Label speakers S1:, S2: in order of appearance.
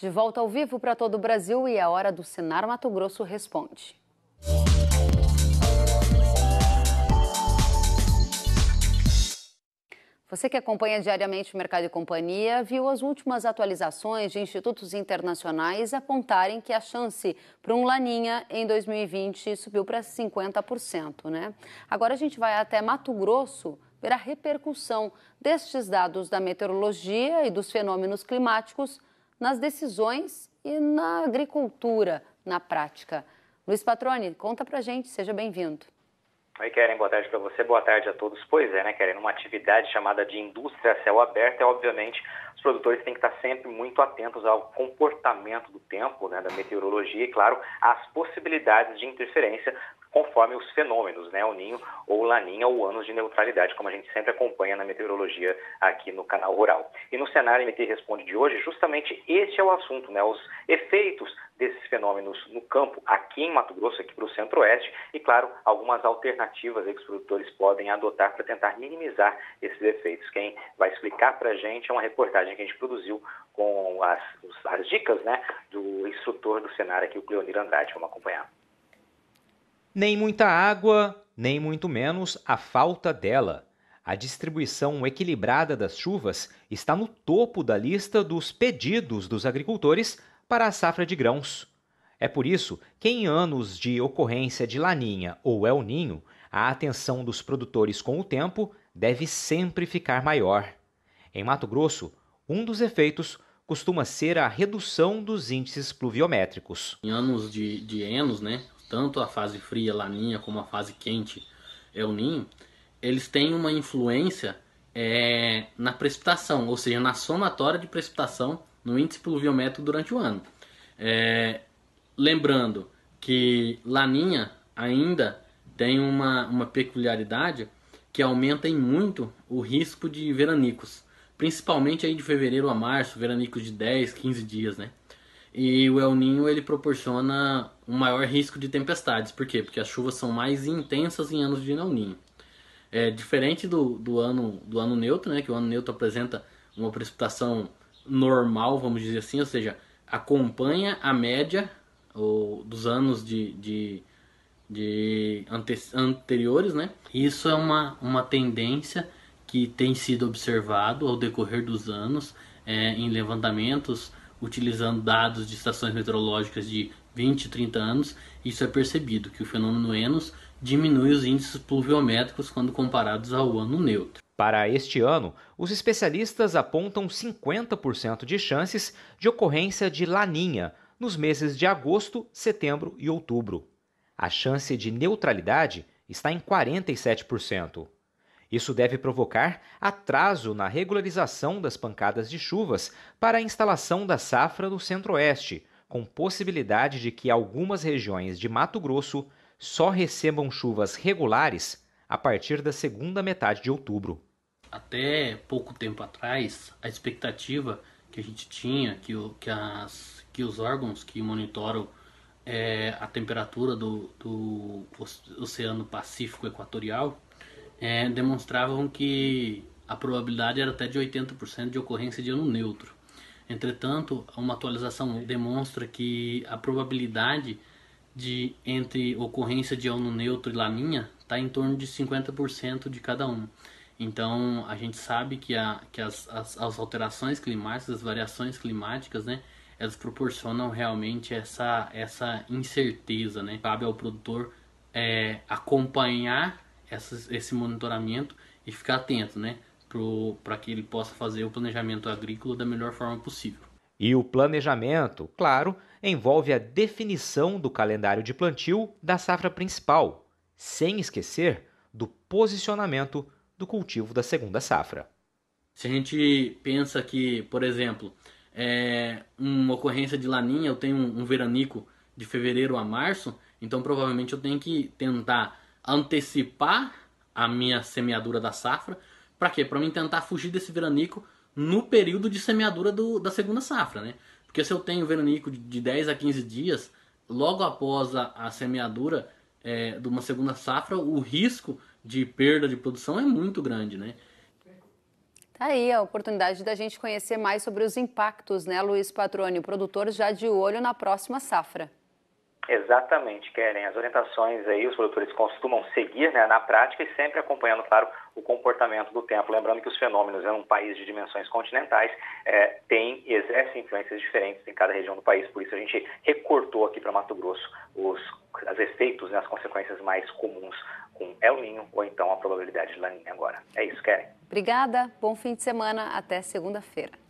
S1: De volta ao vivo para todo o Brasil e é hora do Senar Mato Grosso Responde. Você que acompanha diariamente o mercado e companhia viu as últimas atualizações de institutos internacionais apontarem que a chance para um Laninha em 2020 subiu para 50%, né? Agora a gente vai até Mato Grosso ver a repercussão destes dados da meteorologia e dos fenômenos climáticos nas decisões e na agricultura na prática. Luiz Patrone, conta pra gente, seja bem-vindo.
S2: Oi, Keren, boa tarde para você, boa tarde a todos. Pois é, né, Keren? Uma atividade chamada de indústria céu aberto é, obviamente, os produtores têm que estar sempre muito atentos ao comportamento do tempo, né, da meteorologia e, claro, às possibilidades de interferência conforme os fenômenos, né, o ninho ou laninha ou anos de neutralidade, como a gente sempre acompanha na meteorologia aqui no canal Rural. E no cenário MT Responde de hoje, justamente este é o assunto, né, os efeitos desses fenômenos no campo aqui em Mato Grosso, aqui para o Centro-Oeste, e claro, algumas alternativas que os produtores podem adotar para tentar minimizar esses efeitos. Quem vai explicar para a gente é uma reportagem que a gente produziu com as, as dicas né, do instrutor do cenário aqui, o Cleonir Andrade. Vamos acompanhar
S3: nem muita água, nem muito menos a falta dela. A distribuição equilibrada das chuvas está no topo da lista dos pedidos dos agricultores para a safra de grãos. É por isso que, em anos de ocorrência de laninha ou el ninho, a atenção dos produtores com o tempo deve sempre ficar maior. Em Mato Grosso, um dos efeitos costuma ser a
S4: redução dos índices pluviométricos. Em anos de, de enos, né, tanto a fase fria, laninha, como a fase quente, é o Ninho, eles têm uma influência é, na precipitação, ou seja, na somatória de precipitação no índice pluviométrico durante o ano. É, lembrando que laninha ainda tem uma, uma peculiaridade que aumenta em muito o risco de veranicos, principalmente aí de fevereiro a março, veranicos de 10, 15 dias, né? E o El Ninho ele proporciona um maior risco de tempestades. Por quê? Porque as chuvas são mais intensas em anos de El Ninho. É diferente do, do ano do ano neutro, né, que o ano neutro apresenta uma precipitação normal, vamos dizer assim, ou seja, acompanha a média ou, dos anos de, de, de ante, anteriores, né? Isso é uma, uma tendência que tem sido observado ao decorrer dos anos é, em levantamentos utilizando dados de estações meteorológicas de 20, 30 anos, isso é percebido que o fenômeno Enos diminui os índices pluviométricos quando comparados ao ano neutro. Para
S3: este ano, os especialistas apontam 50% de chances de ocorrência de laninha nos meses de agosto, setembro e outubro. A chance de neutralidade está em 47%. Isso deve provocar atraso na regularização das pancadas de chuvas para a instalação da safra no Centro-Oeste, com possibilidade de que algumas regiões de Mato Grosso só recebam chuvas regulares a partir da segunda metade de outubro.
S4: Até pouco tempo atrás, a expectativa que a gente tinha que, o, que, as, que os órgãos que monitoram é, a temperatura do, do Oceano Pacífico Equatorial é, demonstravam que a probabilidade era até de 80% de ocorrência de ano neutro. Entretanto, uma atualização demonstra que a probabilidade de entre ocorrência de ano neutro e laninha está em torno de 50% de cada um. Então, a gente sabe que, a, que as, as, as alterações climáticas, as variações climáticas, né, elas proporcionam realmente essa, essa incerteza, né? Cabe ao produtor é, acompanhar esse monitoramento e ficar atento, né? Para que ele possa fazer o planejamento agrícola da melhor forma possível. E o
S3: planejamento, claro, envolve a definição do calendário de plantio da safra principal, sem esquecer do posicionamento do cultivo da segunda safra.
S4: Se a gente pensa que, por exemplo, é uma ocorrência de laninha, eu tenho um veranico de fevereiro a março, então provavelmente eu tenho que tentar antecipar a minha semeadura da safra. Para quê? Para mim tentar fugir desse veranico no período de semeadura do, da segunda safra, né? Porque se eu tenho veranico de 10 a 15 dias, logo após a, a semeadura é, de uma segunda safra, o risco de perda de produção é muito grande, né?
S1: Tá aí a oportunidade da gente conhecer mais sobre os impactos, né, Luiz Patrônio, produtor já de olho na próxima safra.
S2: Exatamente, querem. As orientações aí os produtores costumam seguir né, na prática e sempre acompanhando, claro, o comportamento do tempo. Lembrando que os fenômenos em um país de dimensões continentais é, e exercem influências diferentes em cada região do país, por isso a gente recortou aqui para Mato Grosso os as efeitos, né, as consequências mais comuns com El Ninho ou então a probabilidade de Laninha agora. É isso, Kellen.
S1: Obrigada, bom fim de semana, até segunda-feira.